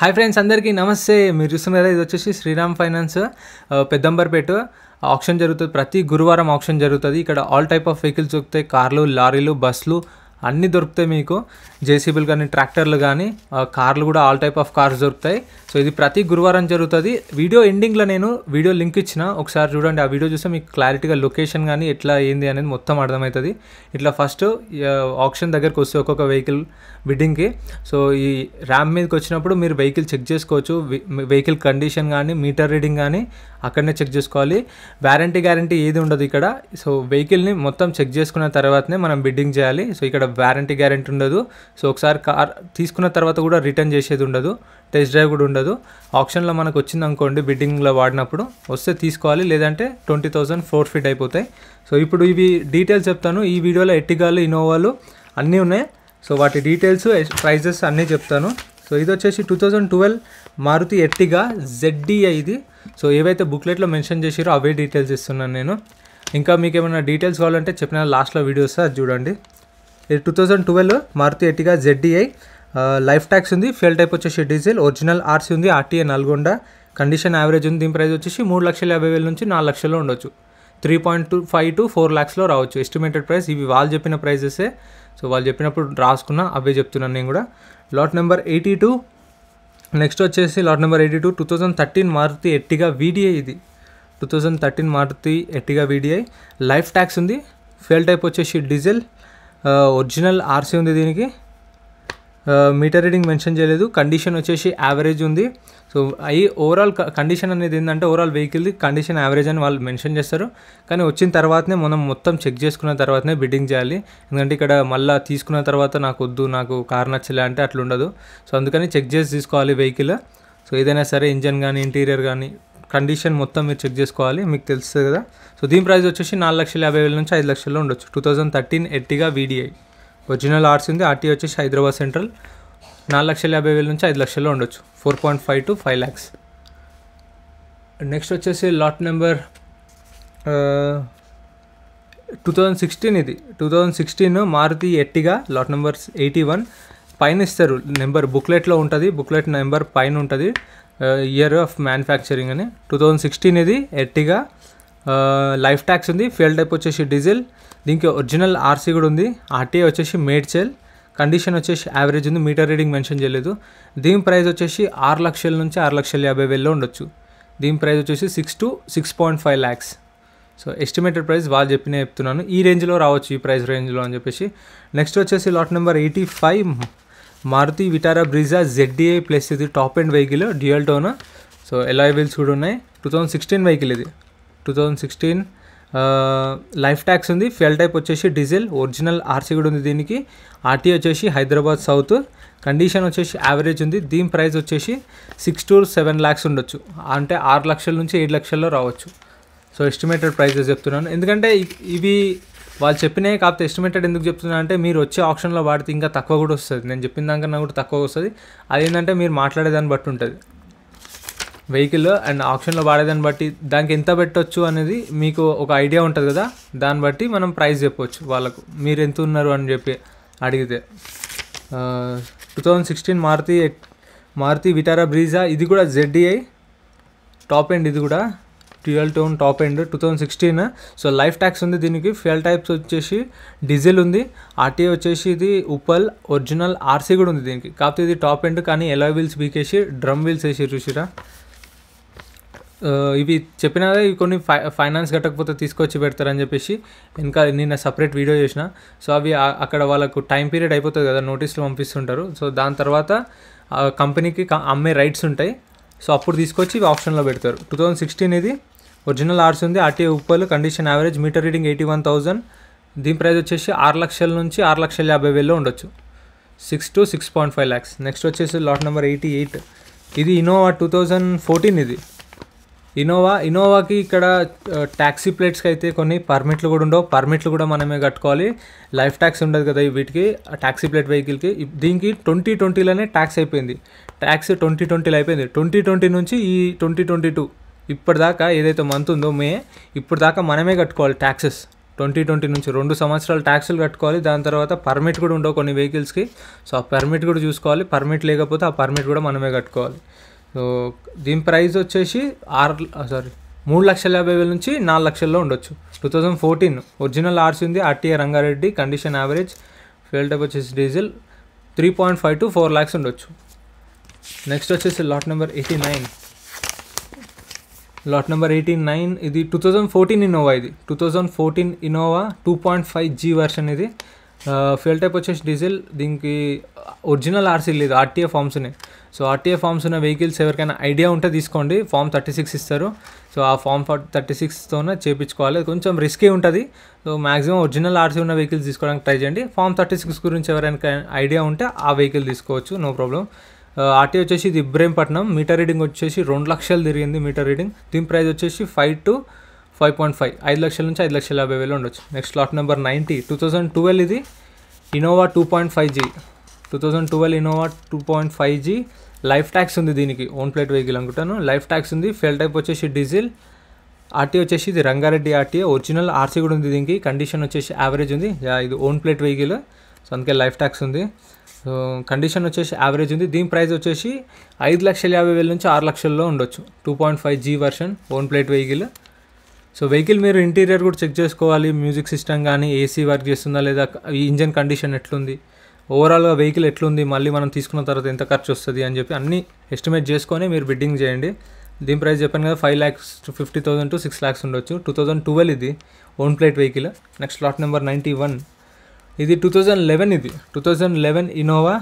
hi friends అందరికీ నమస్తే మీరు చూస్తున్నారా ఇది వచ్చేసి శ్రీరామ్ ఫైనాన్స్ పెద్దంబర్పేట ఆప్షన్ జరుగుతుంది ప్రతి గురువారం ఆప్షన్ జరుగుతుంది ఇక్కడ ఆల్ టైప్ ఆఫ్ వెహికల్స్ దొరుకుతాయి కార్లు లారీలు బస్సులు అన్నీ దొరుకుతాయి మీకు జేసీబీలు కానీ ట్రాక్టర్లు కానీ కార్లు కూడా ఆల్ టైప్ ఆఫ్ కార్స్ దొరుకుతాయి సో ఇది ప్రతి గురువారం జరుగుతుంది వీడియో ఎండింగ్లో నేను వీడియో లింక్ ఇచ్చిన ఒకసారి చూడండి ఆ వీడియో చూస్తే మీకు క్లారిటీగా లొకేషన్ కానీ ఎట్లా ఏంది అనేది మొత్తం అర్థమవుతుంది ఇట్లా ఫస్ట్ ఆప్షన్ దగ్గరకు వస్తే ఒక్కొక్క వెహికల్ బిడ్డింగ్కి సో ఈ ర్యామ్ మీదకి వచ్చినప్పుడు మీరు వెహికల్ చెక్ చేసుకోవచ్చు వెహికల్ కండిషన్ కానీ మీటర్ రీడింగ్ కానీ అక్కడనే చెక్ చేసుకోవాలి వ్యారంటీ గ్యారంటీ ఏది ఉండదు ఇక్కడ సో వెహికల్ని మొత్తం చెక్ చేసుకున్న తర్వాతనే మనం బిడ్డింగ్ చేయాలి సో ఇక్కడ వారంటీ గ్యారంటీ ఉండదు సో ఒకసారి కార్ తీసుకున్న తర్వాత కూడా రిటర్న్ చేసేది ఉండదు టెస్ట్ డ్రైవ్ కూడా ఉండదు ఆప్షన్లో మనకు వచ్చింది అనుకోండి బిడ్డింగ్లో వాడినప్పుడు వస్తే తీసుకోవాలి లేదంటే ట్వంటీ థౌజండ్ ఫోర్ ఫీట్ అయిపోతాయి సో ఇప్పుడు ఇవి డీటెయిల్స్ చెప్తాను ఈ వీడియోలో ఎట్టిగాలు ఇన్నోవాలు అన్నీ ఉన్నాయి సో వాటి డీటెయిల్స్ ప్రైజెస్ అన్నీ చెప్తాను సో ఇది వచ్చేసి two thousand twelve Maruti Ertiga ZDI ఇది సో ఏవైతే బుక్లెట్లో మెన్షన్ చేసారో అవే డీటెయిల్స్ ఇస్తున్నాను నేను ఇంకా మీకు ఏమైనా డీటెయిల్స్ కావాలంటే చెప్పిన లాస్ట్లో వీడియోస్ అది చూడండి ఇది two thousand twelve Maruti Ertiga ZDI life tax ఉంది ఫెయిల్ టైప్ వచ్చేసి డీజిల్ ఒరిజినల్ ఆర్సీ ఉంది ఆర్టీఏ నల్గొండ కండిషన్ యావరేజ్ ఉంది దీని ప్రైస్ వచ్చేసి మూడు లక్షల యాభై వేల నుంచి నాలుగు లక్షల్లో ఉండొచ్చు three point two five to four ల్యాక్స్లో రావచ్చు ఎస్టిమేటెడ్ ప్రైస్ ఇవి వాళ్ళు చెప్పిన ప్రైజెసే సో వాళ్ళు చెప్పినప్పుడు రాసుకున్నా అవే చెప్తున్నాను నేను కూడా lot number eighty two next వచ్చేసి lot number eighty two two thousand thirteen Maruti Ertiga VDI ఇది two thousand thirteen Maruti Ertiga VDI life tax ఉంది ఫెయిల్ టైప్ వచ్చేసి డీజిల్ ఒరిజినల్ ఆర్సీ ఉంది దీనికి మీటర్ రీడింగ్ మెన్షన్ చేయలేదు కండిషన్ వచ్చేసి యావరేజ్ ఉంది so అవి ఓవరాల్ కండిషన్ అనేది ఏంటంటే ఓవరాల్ వెహికల్ది కండిషన్ యావరేజ్ అని వాళ్ళు మెన్షన్ చేస్తారు కానీ వచ్చిన తర్వాతనే మనం మొత్తం చెక్ చేసుకున్న తర్వాతనే బిడ్డింగ్ చేయాలి ఎందుకంటే ఇక్కడ మళ్ళీ తీసుకున్న తర్వాత నాకు వద్దు నాకు కార్ నచ్చలే అంటే అట్లా ఉండదు సో అందుకని చెక్ చేసి తీసుకోవాలి వెహికల్ సో ఏదైనా సరే ఇంజన్ కానీ ఇంటీరియర్ కానీ కండిషన్ మొత్తం మీరు చెక్ చేసుకోవాలి మీకు తెలుస్తుంది కదా సో దీని ప్రైస్ వచ్చేసి నాలుగు లక్షల యాభై వేల నుంచి ఐదు లక్షల్లో ఉండొచ్చు two thousand thirteen Ertiga VDI original RC ఉంది ఆర్టీ వచ్చేసి హైదరాబాద్ సెంట్రల్ నాలుగు లక్షల యాభై వేల నుంచి ఐదు లక్షల్లో ఉండొచ్చు four point five to five lakhs next వచ్చేసి lot number two thousand sixteen ఇది two thousand sixteen Maruti Ertiga lot number eighty one పైన ఇస్తారు నెంబర్ బుక్లెట్లో ఉంటుంది బుక్లెట్ నెంబర్ పైన ఉంటుంది ఇయర్ ఆఫ్ మ్యానుఫ్యాక్చరింగ్ అని టూ థౌజండ్ సిక్స్టీన్ ఇది ఎర్టిగా లైఫ్ ట్యాక్స్ ఉంది ఫ్యూల్ టైప్ వచ్చేసి డీజిల్ దీనికి ఒరిజినల్ ఆర్సీ కూడా ఉంది ఆర్టీఐ వచ్చేసి మేడ్చెల్ కండిషన్ వచ్చేసి యావరేజ్ ఉంది మీటర్ రీడింగ్ మెన్షన్ చేయలేదు దీని ప్రైస్ వచ్చేసి ఆరు లక్షల నుంచి ఆరు లక్షల యాభై వేలలో ఉండొచ్చు దీని ప్రైస్ వచ్చేసి six to six point five lakhs so estimated price వాళ్ళు చెప్పిన చెప్తున్నాను ఈ రేంజ్లో రావచ్చు ఈ ప్రైస్ రేంజ్లో అని చెప్పేసి నెక్స్ట్ వచ్చేసి lot number eighty five Maruti Vitara Brezza ZDI plus ఇది top end vehicle dual tone so alloy wheels కూడా ఉన్నాయి టూ థౌజండ్ సిక్స్టీన్ వెహికల్ ఇది two thousand sixteen life tax ఉంది ఫ్యూల్ టైప్ వచ్చేసి డీజిల్ ఒరిజినల్ ఆర్సీ కూడా ఉంది దీనికి ఆర్టీ వచ్చేసి హైదరాబాద్ సౌత్ కండిషన్ వచ్చేసి యావరేజ్ ఉంది దీని ప్రైస్ వచ్చేసి సిక్స్ టు సెవెన్ ల్యాక్స్ ఉండొచ్చు అంటే ఆరు లక్షల నుంచి ఏడు లక్షల్లో రావచ్చు సో ఎస్టిమేటెడ్ ప్రైజెస్ చెప్తున్నాను ఎందుకంటే ఇవి వాళ్ళు చెప్పినవి కాకపోతే ఎస్టిమేటెడ్ ఎందుకు చెప్తున్నా అంటే మీరు వచ్చే ఆప్షన్లో వాడితే ఇంకా తక్కువ కూడా వస్తుంది నేను చెప్పిన దానికన్నా కూడా తక్కువ వస్తుంది అది ఏంటంటే మీరు మాట్లాడేదాన్ని బట్టి ఉంటుంది వెహికల్లో అండ్ ఆప్షన్లో వాడేదాన్ని బట్టి దానికి ఎంత పెట్టవచ్చు అనేది మీకు ఒక ఐడియా ఉంటుంది కదా దాన్ని బట్టి మనం ప్రైస్ చెప్పవచ్చు వాళ్ళకు మీరు ఎంత ఉన్నారు అని చెప్పి అడిగితే two thousand sixteen Maruti Maruti Vitara Brezza ఇది కూడా జెడ్డీఐ టాప్ ఎండ్ ఇది కూడా dual tone top end two thousand sixteen so life tax ఉంది దీనికి ఫ్యూయల్ టైప్స్ వచ్చేసి డీజిల్ ఉంది ఆర్టీఏ వచ్చేసి ఇది ఉపల్ ఒరిజినల్ ఆర్సీ కూడా ఉంది దీనికి కాకపోతే ఇది టాప్ ఎండ్ కానీ ఎలా వీల్స్ బీకేసి డ్రమ్ వీల్స్ వేసి చూసిరా ఇవి చెప్పినా ఇవి కొన్ని ఫై ఫైనాన్స్ కట్టకపోతే తీసుకొచ్చి పెడతారని చెప్పేసి ఇంకా నిన్న సపరేట్ వీడియో చేసిన సో అవి అక్కడ వాళ్ళకు టైం పీరియడ్ అయిపోతుంది కదా నోటీసులు పంపిస్తుంటారు సో దాని తర్వాత కంపెనీకి అమ్మే రైట్స్ ఉంటాయి సో అప్పుడు తీసుకొచ్చి ఇవి ఆప్షన్లో పెడతారు టూ థౌజండ్ సిక్స్టీన్ ఇది ఒరిజినల్ ఆర్స్ ఉంది RTA Uppal condition average meter reading eighty one thousand దీని ప్రైస్ వచ్చేసి ఆరు లక్షల నుంచి ఆరు లక్షల యాభై వేలు ఉండొచ్చు six to six point five lakhs next వచ్చేసి లాట్ నెంబర్ ఎయిటీ ఎయిట్ ఇది ఇనోవా టూ థౌజండ్ ఫోర్టీన్ ఇది ఇనోవా ఇనోవాకి ఇక్కడ ట్యాక్సీ ప్లేట్స్కి అయితే కొన్ని పర్మిట్లు కూడా ఉండవు పర్మిట్లు కూడా మనమే కట్టుకోవాలి లైఫ్ ట్యాక్స్ ఉండదు కదా వీటికి ట్యాక్సీ ప్లేట్ వెహికల్కి దీనికి ట్వంటీ ట్వంటీలోనే ట్యాక్స్ అయిపోయింది ట్యాక్స్ ట్వంటీ ట్వంటీలో అయిపోయింది ట్వంటీ ట్వంటీ నుంచి ఈ ట్వంటీ ట్వంటీ టూ ఇప్పటిదాకా ఏదైతే మంత్ ఉందో మే ఇప్పటిదాకా మనమే కట్టుకోవాలి ట్యాక్సెస్ ట్వంటీ ట్వంటీ నుంచి రెండు సంవత్సరాలు ట్యాక్సులు కట్టుకోవాలి దాని తర్వాత పర్మిట్ కూడా ఉండవు కొన్ని వెహికల్స్కి సో ఆ పర్మిట్ కూడా చూసుకోవాలి పర్మిట్ లేకపోతే ఆ పర్మిట్ కూడా మనమే కట్టుకోవాలి సో దీని ప్రైస్ వచ్చేసి ఆరు సారీ మూడు లక్షల యాభై వేల నుంచి నాలుగు లక్షల్లో ఉండొచ్చు two thousand fourteen original RC ఉంది RTA Rangareddy condition average fuel type వచ్చేసి diesel three point five to four lakhs ఉండొచ్చు నెక్స్ట్ వచ్చేసి lot number eighty nine lot number eighty nine ఇది టూ థౌజండ్ ఫోర్టీన్ ఇన్నోవా ఇది two thousand fourteen Innova two point five G version ఇది fuel uh, type వచ్చేసి diesel దీనికి original RC లేదు RTA forms ఉన్నాయి so RTA forms ఉన్న vehicles ఎవరికైనా idea ఉంటే తీసుకోండి ఫామ్ థర్టీ సిక్స్ ఇస్తారు సో ఆ ఫామ్ థర్టీ సిక్స్తోనే చేయించుకోవాలి కొంచెం రిస్కే ఉంటుంది సో మాక్సిమం ఒరిజినల్ ఆర్సీ ఉన్న వెహికల్స్ తీసుకోవడానికి ట్రై చేయండి ఫామ్ థర్టీ సిక్స్ గురించి ఎవరైనా ఐడియా ఉంటే ఆ వెహికల్ తీసుకోవచ్చు నో ప్రాబ్లం ఆర్టీ వచ్చేసి ఇది ఇబ్రహీంపట్నం మీటర్ రీడింగ్ వచ్చేసి రెండు లక్షలు తిరిగింది మీటర్ రీడింగ్ దీని ప్రైస్ వచ్చేసి five to five point five ఐదు లక్షల నుంచి ఐదు లక్షల యాభై వేలు ఉండొచ్చు next lot number ninety two thousand twelve ఇది Innova two point five G two thousand twelve Innova two point five G life tax ఉంది దీనికి ఓన్ ప్లేట్ వెహికల్ అనుకుంటాను లైఫ్ ట్యాక్స్ ఉంది ఫెల్ టైప్ వచ్చేసి డీజిల్ ఆర్టీ వచ్చేసి ఇది Rangareddy RT original RC కూడా ఉంది దీనికి కండిషన్ వచ్చేసి యావరేజ్ ఉంది ఇది ఓన్ ప్లేట్ వెహికల్ సో అందుకే లైఫ్ ట్యాక్స్ ఉంది సో కండిషన్ వచ్చేసి యావరేజ్ ఉంది దీని ప్రైస్ వచ్చేసి ఐదు లక్షల యాభై వేల నుంచి ఆరు లక్షల్లో ఉండొచ్చు two point five G version own plate vehicle so vehicle మీరు ఇంటీరియర్ కూడా చెక్ చేసుకోవాలి మ్యూజిక్ సిస్టమ్ కానీ ఏసీ వర్క్ చేస్తుందా లేదా ఇంజన్ కండిషన్ ఎట్లుంది ఓవరాల్గా వెహికల్ ఎట్లుంది మళ్ళీ మనం తీసుకున్న తర్వాత ఎంత ఖర్చు వస్తుంది అని చెప్పి అన్నీ ఎస్టిమేట్ చేసుకొని మీరు బిడ్డింగ్ చేయండి దీని ప్రైస్ చెప్పాను కదా five lakhs to fifty thousand to six lakhs ఉండొచ్చు టూ థౌసండ్ ట్వెల్వ్ ఇది own plate vehicle next slot number ninety one ఇది టూ థౌజండ్ లెవెన్ ఇది two thousand eleven Innova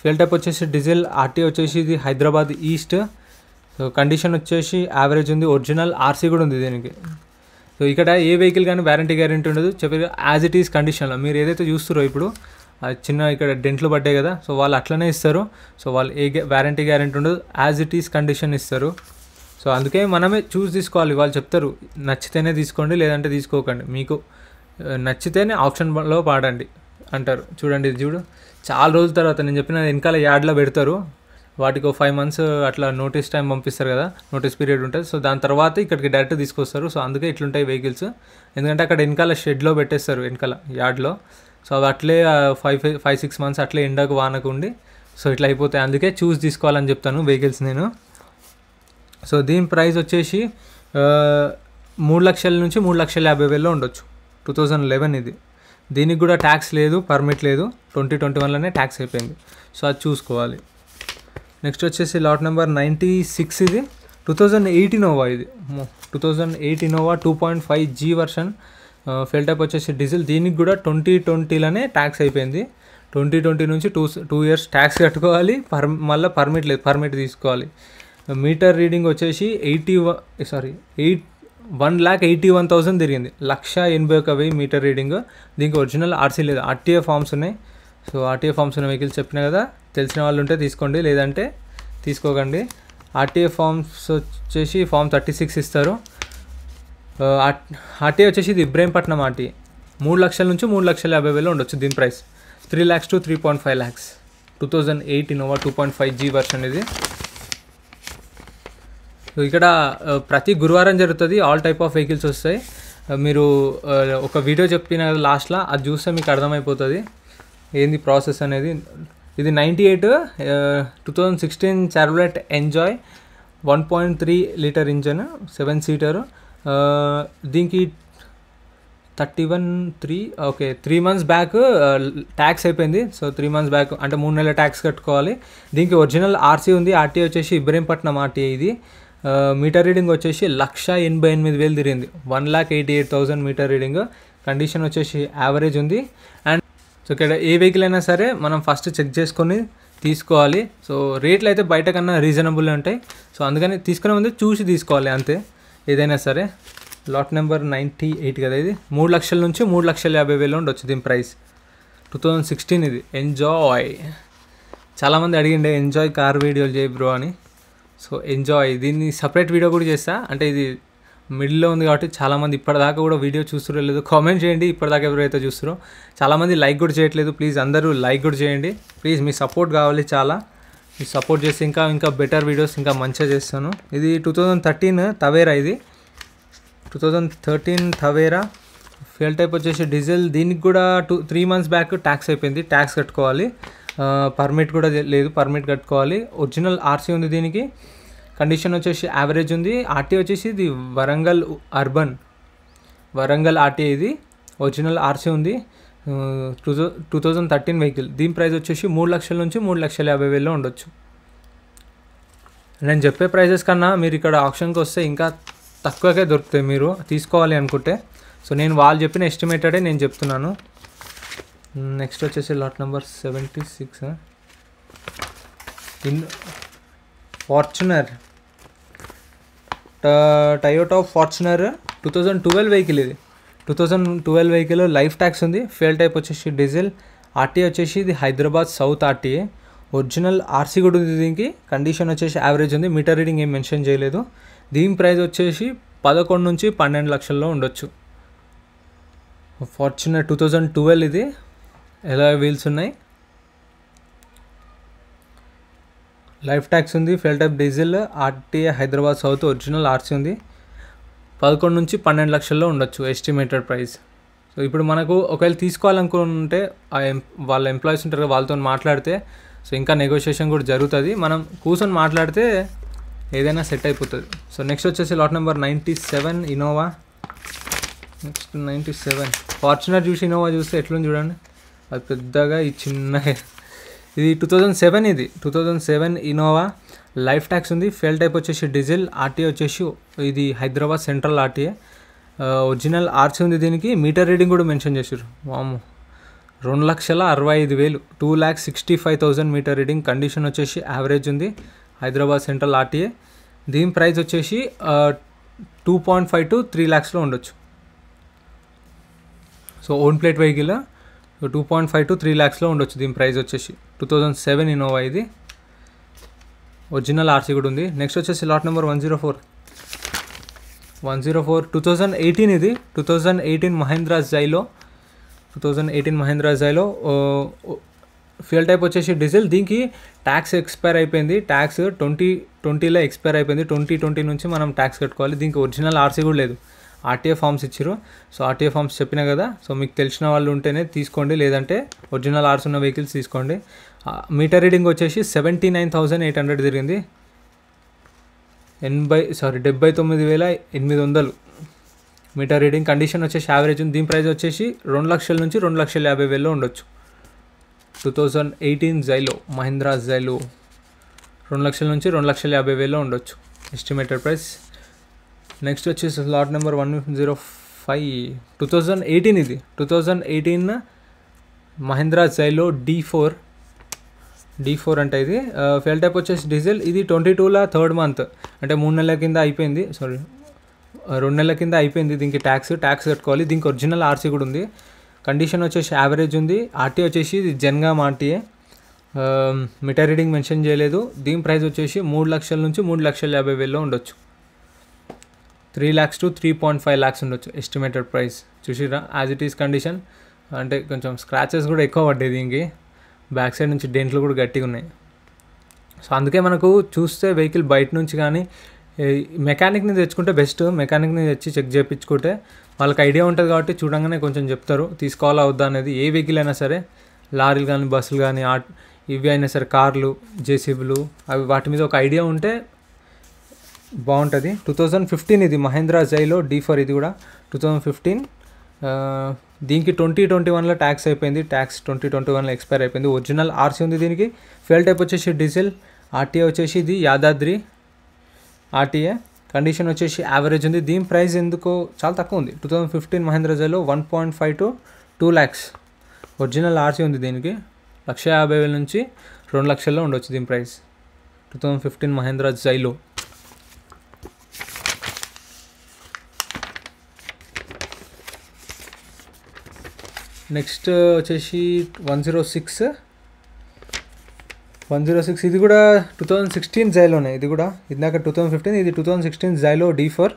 fuel type వచ్చేసి డీజిల్ ఆర్టీ వచ్చేసి ఇది హైదరాబాద్ ఈస్ట్ సో కండిషన్ వచ్చేసి average ఉంది original RC కూడా ఉంది దీనికి సో ఇక్కడ ఏ వెహికల్ కానీ వ్యారంటీ గ్యారంటీ ఉండదు చెప్పేది యాజ్ ఇట్ ఈస్ కండిషన్లో మీరు ఏదైతే చూస్తారో ఇప్పుడు చిన్న ఇక్కడ డెంట్లు పడ్డాయి కదా సో వాళ్ళు అట్లనే ఇస్తారు సో వాళ్ళు ఏ వ్యారంటీ గ్యారంటీ ఉండదు యాజ్ ఇట్ ఈస్ కండిషన్ ఇస్తారు సో అందుకే మనమే చూస్ తీసుకోవాలి వాళ్ళు చెప్తారు నచ్చితేనే తీసుకోండి లేదంటే తీసుకోకండి మీకు నచ్చితేనే ఆప్షన్లో పాడండి అంటారు చూడండి ఇది చూడు చాలా రోజుల తర్వాత నేను చెప్పిన వెనకాల యాడ్లో పెడతారు వాటికి ఒక ఫైవ్ మంత్స్ అట్లా నోటీస్ టైం పంపిస్తారు కదా నోటీస్ పీరియడ్ ఉంటుంది సో దాని తర్వాత ఇక్కడికి డైరెక్ట్ తీసుకొస్తారు సో అందుకే ఇట్లుంటాయి వెహికల్స్ ఎందుకంటే అక్కడ వెనకాల షెడ్లో పెట్టేస్తారు వెనకాల యార్డ్లో సో అవి అట్లే ఫైవ్ ఫైవ్ సిక్స్ మంత్స్ అట్లే ఎండకు వానకు ఉండి సో ఇట్లా అయిపోతాయి అందుకే చూస్ తీసుకోవాలని చెప్తాను వెహికల్స్ నేను సో దీని ప్రైస్ వచ్చేసి మూడు లక్షల నుంచి మూడు లక్షల యాభై వేల్లో ఉండొచ్చు టూ థౌజండ్ లెవెన్ ఇది దీనికి కూడా ట్యాక్స్ లేదు పర్మిట్ లేదు ట్వంటీ ట్వంటీ వన్లోనే ట్యాక్స్ అయిపోయింది సో అది చూసుకోవాలి నెక్స్ట్ వచ్చేసి లాట్ నెంబర్ నైంటీ సిక్స్ ఇది టూ థౌజండ్ ఎయిట్ ఇనోవా ఇది two thousand eight Innova two point five G version fuel type వచ్చేసి డీజిల్ దీనికి కూడా ట్వంటీ ట్వంటీలోనే ట్యాక్స్ అయిపోయింది ట్వంటీ ట్వంటీ నుంచి టూ టూ ఇయర్స్ ట్యాక్స్ కట్టుకోవాలి పర్ మళ్ళీ పర్మిట్ లేదు పర్మిట్ తీసుకోవాలి మీటర్ రీడింగ్ వచ్చేసి eighty sorry eight one lakh eighty one thousand తిరిగింది లక్ష ఎనభై ఒక వెయ్యి మీటర్ రీడింగ్ దీనికి ఒరిజినల్ ఆర్సీ లేదు ఆర్టీఏ ఫామ్స్ ఉన్నాయి సో ఆర్టీఏ ఫామ్స్ ఉన్న వెహికల్స్ చెప్పినా కదా తెలిసిన వాళ్ళు ఉంటే తీసుకోండి లేదంటే తీసుకోకండి ఆర్టీఏ ఫామ్స్ వచ్చేసి ఫామ్ థర్టీ సిక్స్ ఇస్తారు ఆర్టీఏ వచ్చేసి ఇది ఇబ్రాహీంపట్నం ఆర్టీ మూడు లక్షల నుంచి మూడు లక్షల యాభై వేలు ఉండొచ్చు దీని price three lakhs to three point five lakhs two thousand eight Innova two point five G version ఇది సో ఇక్కడ uh, ప్రతి గురువారం జరుగుతుంది ఆల్ టైప్ ఆఫ్ వెహికల్స్ వస్తాయి uh, మీరు uh, ఒక వీడియో చెప్పిన లాస్ట్లో అది చూస్తే మీకు అర్థమైపోతుంది ఏంది ప్రాసెస్ అనేది ఇది ninety eight two thousand sixteen Chevrolet Enjoy one point three litre engine seven seater దీనికి thirty one three okay three months back tax అయిపోయింది సో త్రీ మంత్స్ బ్యాక్ అంటే మూడు నెలల ట్యాక్స్ కట్టుకోవాలి దీనికి ఒరిజినల్ ఆర్సీ ఉంది ఆర్టీ వచ్చేసి ఇబ్రహీంపట్నం ఆర్టీ ఇది మీటర్ రీడింగ్ వచ్చేసి లక్ష ఎనభై ఎనిమిది వేలు తిరిగింది one lakh eighty eight thousand meter reading condition వచ్చేసి యావరేజ్ ఉంది అండ్ సో ఇక్కడ ఏ వెహికల్ అయినా సరే మనం ఫస్ట్ చెక్ చేసుకొని తీసుకోవాలి సో రేట్లు అయితే బయట కన్నా రీజనబుల్ ఉంటాయి సో అందుకని తీసుకునే ముందు చూసి తీసుకోవాలి అంతే ఏదైనా సరే లాట్ నెంబర్ నైంటీ ఎయిట్ కదా ఇది మూడు లక్షల నుంచి మూడు లక్షల యాభై వేలు ఉండొచ్చు దీని ప్రైస్ టూ థౌజండ్ సిక్స్టీన్ ఇది ఎంజాయ్ చాలామంది అడిగిండే ఎంజాయ్ కార్ వీడియోలు చేయి బ్రో అని సో ఎంజాయ్ దీన్ని సపరేట్ వీడియో కూడా చేస్తా అంటే ఇది మిడిల్లో ఉంది కాబట్టి చాలామంది ఇప్పటిదాకా కూడా వీడియో చూస్తురో లేదు కామెంట్ చేయండి ఇప్పటిదాకా ఎవరైతే చూస్తారో చాలామంది లైక్ కూడా చేయట్లేదు ప్లీజ్ అందరూ లైక్ కూడా చేయండి ప్లీజ్ మీ సపోర్ట్ కావాలి చాలా మీ సపోర్ట్ చేసి ఇంకా ఇంకా బెటర్ వీడియోస్ ఇంకా మంచిగా చేస్తాను ఇది టూ థౌజండ్ థర్టీన్ తవేరా ఇది two thousand thirteen Tavera fuel type వచ్చేసి డీజిల్ దీనికి కూడా two three months back tax అయిపోయింది ట్యాక్స్ కట్టుకోవాలి పర్మిట్ కూడా లేదు పర్మిట్ కట్టుకోవాలి ఒరిజినల్ ఆర్సీ ఉంది దీనికి కండిషన్ వచ్చేసి యావరేజ్ ఉంది ఆర్టీ వచ్చేసి ఇది వరంగల్ అర్బన్ వరంగల్ ఆర్టీ ఇది ఒరిజినల్ ఆర్సీ ఉంది two two thousand thirteen vehicle దీని ప్రైస్ వచ్చేసి మూడు లక్షల నుంచి మూడు లక్షల యాభై వేలు ఉండొచ్చు నేను చెప్పే ప్రైజెస్ కన్నా మీరు ఇక్కడ ఆప్షన్కి వస్తే ఇంకా తక్కువకే దొరుకుతాయి మీరు తీసుకోవాలి అనుకుంటే సో నేను వాళ్ళు చెప్పిన ఎస్టిమేటెడే నేను చెప్తున్నాను నెక్స్ట్ వచ్చేసి lot number seventy six in Fortuner Toyota Fortuner two thousand twelve vehicle ఇది two thousand twelve vehicle life tax ఉంది ఫెయిల్ టైప్ వచ్చేసి డీజిల్ ఆర్టీ వచ్చేసి ఇది Hyderabad south RTA original RC కూడా ఉంది దీనికి కండిషన్ వచ్చేసి యావరేజ్ ఉంది మీటర్ రీడింగ్ ఏం మెన్షన్ చేయలేదు దీని ప్రైస్ వచ్చేసి పదకొండు నుంచి పన్నెండు లక్షల్లో ఉండొచ్చు ఫార్చునర్ టూ థౌజండ్ ట్వెల్వ్ ఇది ఎలా వీల్స్ ఉన్నాయి లైఫ్ ట్యాక్స్ ఉంది ఫెల్ట్ అప్ diesel RTA Hyderabad south original RC ఉంది పదకొండు నుంచి పన్నెండు లక్షల్లో ఉండొచ్చు ఎస్టిమేటెడ్ ప్రైస్ సో ఇప్పుడు మనకు ఒకవేళ తీసుకోవాలనుకుంటే ఆ వాళ్ళ ఎంప్లాయీస్ ఉంటారు వాళ్ళతో మాట్లాడితే సో ఇంకా నెగోషియేషన్ కూడా జరుగుతుంది మనం కూర్చొని మాట్లాడితే ఏదైనా సెట్ అయిపోతుంది సో నెక్స్ట్ వచ్చేసి lot number ninety seven Innova next ninety seven Fortuner చూసి ఇనోవా చూస్తే ఎట్లుంది చూడండి అది పెద్దగా ఈ చిన్న ఇది టూ థౌజండ్ సెవెన్ ఇది two thousand seven Innova life tax ఉంది ఫెయిల్ టైప్ వచ్చేసి డీజిల్ ఆర్టీఏ వచ్చేసి ఇది Hyderabad central RTA original RC ఉంది దీనికి మీటర్ రీడింగ్ కూడా మెన్షన్ చేశారు వాము రెండు లక్షల అరవై ఐదు వేలు two lakhs sixty five thousand meter reading condition వచ్చేసి యావరేజ్ ఉంది హైదరాబాద్ సెంట్రల్ ఆర్టీఏ దీని ప్రైస్ వచ్చేసి two point five to three ల్యాక్స్లో ఉండొచ్చు so own plate vehicle so two point five to three ల్యాక్స్లో ఉండొచ్చు దీని ప్రైస్ వచ్చేసి టూ థౌజండ్ సెవెన్ ఇన్నోవా ఇది ఒరిజినల్ ఆర్సీ కూడా ఉంది నెక్స్ట్ వచ్చేసి lot number one zero four one zero four two thousand eighteen ఇది two thousand eighteen Mahindra Xylo two thousand eighteen Mahindra Xylo fuel type వచ్చేసి డీజిల్ దీనికి ట్యాక్స్ ఎక్స్పైర్ అయిపోయింది tax twenty ట్వంటీలో expire అయిపోయింది ట్వంటీ ట్వంటీ నుంచి మనం ట్యాక్స్ కట్టుకోవాలి దీనికి ఒరిజినల్ ఆర్సీ కూడా లేదు ఆర్టీఏ ఫామ్స్ ఇచ్చారు సో ఆర్టీఏ ఫామ్స్ చెప్పినా కదా సో మీకు తెలిసిన వాళ్ళు ఉంటేనే తీసుకోండి లేదంటే ఒరిజినల్ ఆర్స్ ఉన్న వెహికల్స్ తీసుకోండి మీటర్ రీడింగ్ వచ్చేసి seventy nine thousand eight hundred తిరిగింది ఎనభై సారీ డెబ్బై తొమ్మిది వేల ఎనిమిది వందలు మీటర్ రీడింగ్ కండిషన్ వచ్చేసి యావరేజ్ ఉంది దీని ప్రైస్ వచ్చేసి రెండు లక్షల నుంచి రెండు లక్షల యాభై వేలలో ఉండొచ్చు two thousand eighteen Xylo Mahindra Xylo రెండు లక్షల నుంచి రెండు లక్షల యాభై వేలలో ఉండొచ్చు ఎస్టిమేటెడ్ ప్రైస్ నెక్స్ట్ వచ్చేసి lot number one zero five two thousand eighteen ఇది two thousand eighteen Mahindra Xylo D four D four అంటే ఇది ఫెల్ టైప్ వచ్చేసి డీజిల్ ఇది ట్వంటీ టూలో థర్డ్ మంత్ అంటే మూడు నెలల కింద అయిపోయింది సారీ రెండు నెలల కింద అయిపోయింది దీనికి ట్యాక్స్ ట్యాక్స్ కట్టుకోవాలి దీనికి ఒరిజినల్ ఆర్సీ కూడా ఉంది కండిషన్ వచ్చేసి యావరేజ్ ఉంది ఆర్టీ వచ్చేసి ఇది Jangaon RTA meter reading mention చేయలేదు దీని ప్రైస్ వచ్చేసి మూడు లక్షల నుంచి మూడు లక్షల యాభై వేల్లో ఉండొచ్చు three lakhs to three point five lakhs ఉండొచ్చు ఎస్టిమేటెడ్ ప్రైస్ చూసిరా యాజ్ ఇట్ ఈస్ కండిషన్ అంటే కొంచెం స్క్రాచెస్ కూడా ఎక్కువ పడ్డాయి దీనికి బ్యాక్ సైడ్ నుంచి డెంట్లు కూడా గట్టిగా ఉన్నాయి సో అందుకే మనకు చూస్తే వెహికల్ బయట నుంచి కానీ మెకానిక్ని తెచ్చుకుంటే బెస్ట్ మెకానిక్ని తెచ్చి చెక్ చేయించుకుంటే వాళ్ళకి ఐడియా ఉంటుంది కాబట్టి చూడంగానే కొంచెం చెప్తారు తీసుకోవాలా వద్దా అనేది ఏ వెహికల్ అయినా సరే లారీలు కానీ బస్సులు కానీ ఆట్ ఇవి అయినా సరే కార్లు జేసీబీలు అవి వాటి మీద ఒక ఐడియా ఉంటే బాగుంటుంది టూ థౌజండ్ ఫిఫ్టీన్ ఇది మహేంద్రా జైలో డీ ఫర్ ఇది కూడా టూ థౌజండ్ ఫిఫ్టీన్ దీనికి ట్వంటీ ట్వంటీ వన్లో ట్యాక్స్ అయిపోయింది ట్యాక్స్ ట్వంటీ ట్వంటీ వన్లో ఎక్స్పైర్ అయిపోయింది ఒరిజినల్ ఆర్సీ ఉంది దీనికి ఫెయిల్ టైప్ వచ్చేసి డీజిల్ ఆర్టీఏ వచ్చేసి ఇది యాదాద్రి ఆర్టీఏ కండిషన్ వచ్చేసి యావరేజ్ ఉంది దీని ప్రైస్ ఎందుకో చాలా తక్కువ ఉంది two thousand fifteen Mahindra Xylo one point five to two lakhs original RC ఉంది దీనికి లక్ష యాభై వేల నుంచి రెండు లక్షల్లో ఉండొచ్చు దీని price two thousand fifteen Mahindra Xylo next వచ్చేసి one zero six one zero six ఇది కూడా టూ థౌజండ్ సిక్స్టీన్ జైలోనే ఇది కూడా ఇందాక టూ థౌజండ్ ఫిఫ్టీన్ ఇది two thousand sixteen Xylo D four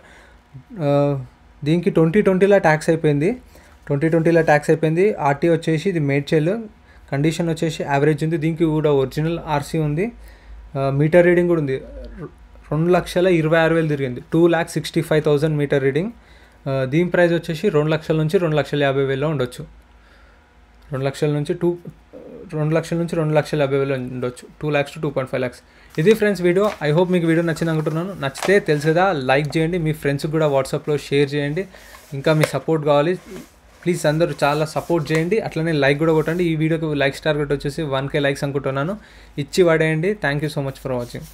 దీనికి ట్వంటీ ట్వంటీలో ట్యాక్స్ అయిపోయింది ట్వంటీ ట్వంటీలో ట్యాక్స్ అయిపోయింది ఆర్టీ వచ్చేసి ఇది మేడ్చేల్ కండిషన్ వచ్చేసి యావరేజ్ ఉంది దీనికి కూడా ఒరిజినల్ ఆర్సీ ఉంది మీటర్ రీడింగ్ కూడా ఉంది రెండు లక్షల ఇరవై ఆరు వేలు తిరిగింది two lakh sixty five thousand meter reading దీని ప్రైస్ వచ్చేసి రెండు లక్షల నుంచి రెండు లక్షల యాభై వేలలో ఉండొచ్చు రెండు లక్షల నుంచి టూ రెండు లక్షల నుంచి రెండు లక్షల యాభై వేలు ఉండొచ్చు two lakhs to two point five lakhs ఇది ఫ్రెండ్స్ వీడియో ఐ హోప్ మీకు వీడియో నచ్చింది అనుకుంటున్నాను నచ్చితే తెలిసేదా లైక్ చేయండి మీ ఫ్రెండ్స్కి కూడా వాట్సాప్లో షేర్ చేయండి ఇంకా మీ సపోర్ట్ కావాలి ప్లీజ్ అందరూ చాలా సపోర్ట్ చేయండి అట్లనే లైక్ కూడా కొట్టండి ఈ వీడియోకి లైక్ స్టార్ కొట్టి వచ్చేసి వన్ కే లైక్స్ అనుకుంటున్నాను ఇచ్చి పడేయండి thank you so much for watching